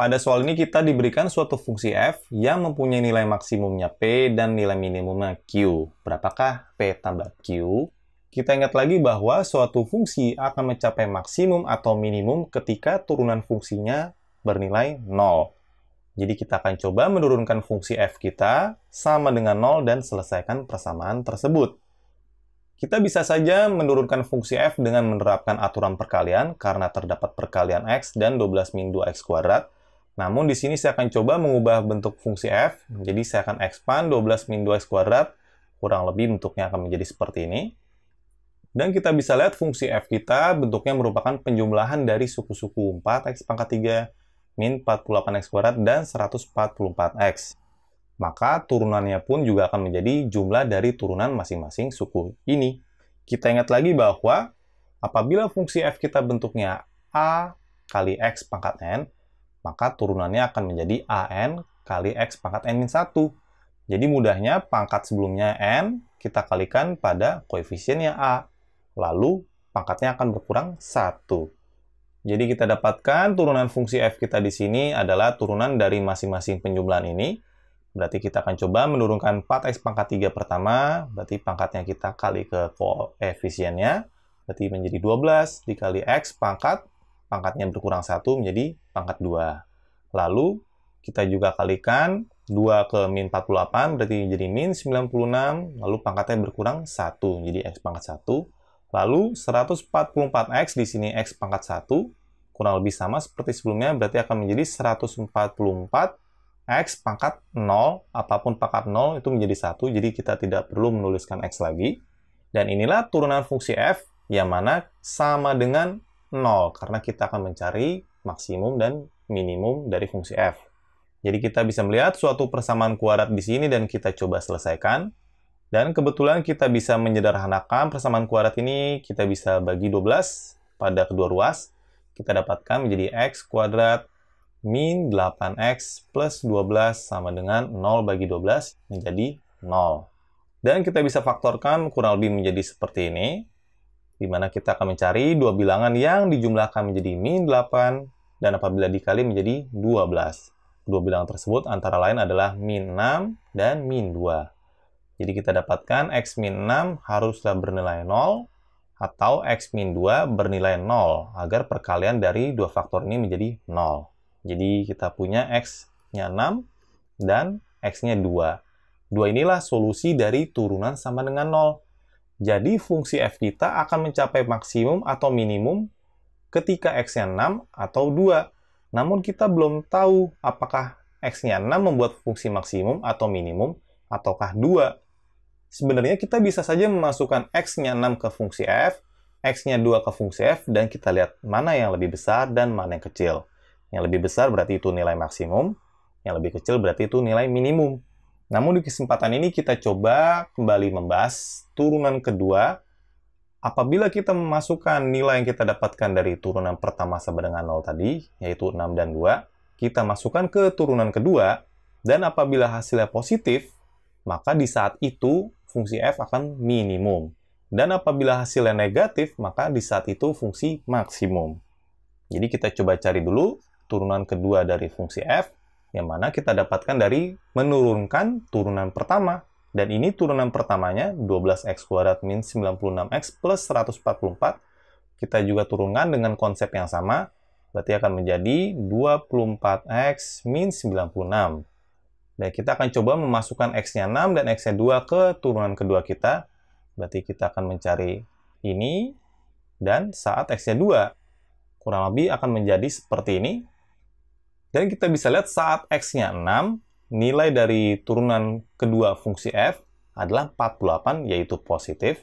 Pada soal ini kita diberikan suatu fungsi f yang mempunyai nilai maksimumnya p dan nilai minimumnya q. Berapakah p tambah q? Kita ingat lagi bahwa suatu fungsi akan mencapai maksimum atau minimum ketika turunan fungsinya bernilai 0. Jadi kita akan coba menurunkan fungsi f kita sama dengan 0 dan selesaikan persamaan tersebut. Kita bisa saja menurunkan fungsi f dengan menerapkan aturan perkalian karena terdapat perkalian x dan 12 min 2x kuadrat namun di sini saya akan coba mengubah bentuk fungsi f, jadi saya akan expand 12-2x kuadrat, kurang lebih bentuknya akan menjadi seperti ini. Dan kita bisa lihat fungsi f kita bentuknya merupakan penjumlahan dari suku-suku 4x pangkat 3, min 48x kuadrat, dan 144x. Maka turunannya pun juga akan menjadi jumlah dari turunan masing-masing suku ini. Kita ingat lagi bahwa apabila fungsi f kita bentuknya a kali x pangkat n, maka turunannya akan menjadi AN kali X pangkat N-1. Jadi mudahnya pangkat sebelumnya N kita kalikan pada koefisiennya A, lalu pangkatnya akan berkurang 1. Jadi kita dapatkan turunan fungsi F kita di sini adalah turunan dari masing-masing penjumlahan ini. Berarti kita akan coba menurunkan 4x pangkat 3 pertama, berarti pangkatnya kita kali ke koefisiennya, berarti menjadi 12 dikali x pangkat pangkatnya berkurang satu menjadi pangkat 2. Lalu kita juga kalikan 2 ke min 48 berarti jadi min 96 lalu pangkatnya berkurang 1 jadi x pangkat 1 lalu 144x di sini x pangkat 1 kurang lebih sama seperti sebelumnya berarti akan menjadi 144 x pangkat 0 apapun pangkat 0 itu menjadi 1 jadi kita tidak perlu menuliskan x lagi dan inilah turunan fungsi f yang mana sama dengan 0 karena kita akan mencari maksimum dan minimum dari fungsi f. Jadi kita bisa melihat suatu persamaan kuadrat di sini dan kita coba selesaikan. Dan kebetulan kita bisa menyederhanakan persamaan kuadrat ini, kita bisa bagi 12 pada kedua ruas. Kita dapatkan menjadi x kuadrat min 8x plus 12 sama dengan 0 bagi 12 menjadi 0. Dan kita bisa faktorkan kurang lebih menjadi seperti ini di mana kita akan mencari dua bilangan yang dijumlahkan menjadi min 8 dan apabila dikali menjadi 12. Dua bilangan tersebut antara lain adalah min 6 dan min 2. Jadi kita dapatkan x min 6 haruslah bernilai 0 atau x min 2 bernilai 0 agar perkalian dari dua faktor ini menjadi 0. Jadi kita punya x-nya 6 dan x-nya 2. Dua inilah solusi dari turunan sama dengan 0 jadi fungsi f kita akan mencapai maksimum atau minimum ketika x-nya 6 atau 2. Namun kita belum tahu apakah x-nya 6 membuat fungsi maksimum atau minimum ataukah 2. Sebenarnya kita bisa saja memasukkan x-nya 6 ke fungsi f, x-nya 2 ke fungsi f, dan kita lihat mana yang lebih besar dan mana yang kecil. Yang lebih besar berarti itu nilai maksimum, yang lebih kecil berarti itu nilai minimum. Namun di kesempatan ini kita coba kembali membahas turunan kedua. Apabila kita memasukkan nilai yang kita dapatkan dari turunan pertama sama dengan 0 tadi, yaitu 6 dan 2, kita masukkan ke turunan kedua, dan apabila hasilnya positif, maka di saat itu fungsi f akan minimum. Dan apabila hasilnya negatif, maka di saat itu fungsi maksimum. Jadi kita coba cari dulu turunan kedua dari fungsi f, yang mana kita dapatkan dari menurunkan turunan pertama. Dan ini turunan pertamanya 12x kuadrat min 96x plus 144. Kita juga turunkan dengan konsep yang sama, berarti akan menjadi 24x min 96. Dan kita akan coba memasukkan x-nya 6 dan x-nya 2 ke turunan kedua kita. Berarti kita akan mencari ini, dan saat x-nya 2, kurang lebih akan menjadi seperti ini. Dan kita bisa lihat saat X-nya 6, nilai dari turunan kedua fungsi F adalah 48, yaitu positif.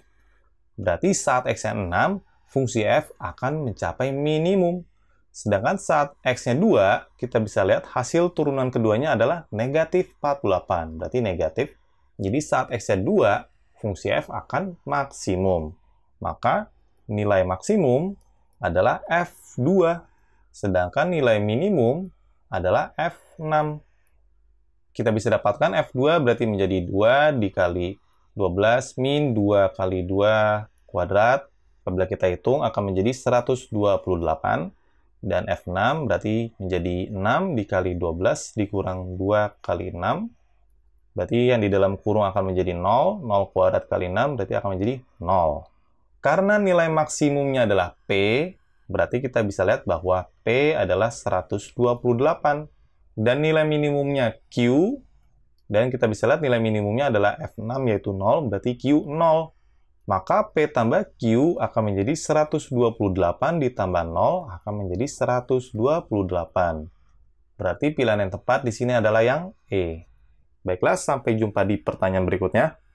Berarti saat X-nya 6, fungsi F akan mencapai minimum. Sedangkan saat X-nya 2, kita bisa lihat hasil turunan keduanya adalah negatif 48, berarti negatif. Jadi saat X-nya 2, fungsi F akan maksimum. Maka nilai maksimum adalah F2, sedangkan nilai minimum adalah F6. Kita bisa dapatkan F2 berarti menjadi 2 dikali 12 min 2 kali 2 kuadrat. Apabila kita hitung akan menjadi 128 dan F6 berarti menjadi 6 dikali 12 dikurang 2 kali 6. Berarti yang di dalam kurung akan menjadi 0, 0 kuadrat kali 6 berarti akan menjadi 0. Karena nilai maksimumnya adalah P, Berarti kita bisa lihat bahwa P adalah 128 dan nilai minimumnya Q dan kita bisa lihat nilai minimumnya adalah F6 yaitu 0 berarti Q 0. Maka P tambah Q akan menjadi 128 ditambah 0 akan menjadi 128. Berarti pilihan yang tepat di sini adalah yang E. Baiklah, sampai jumpa di pertanyaan berikutnya.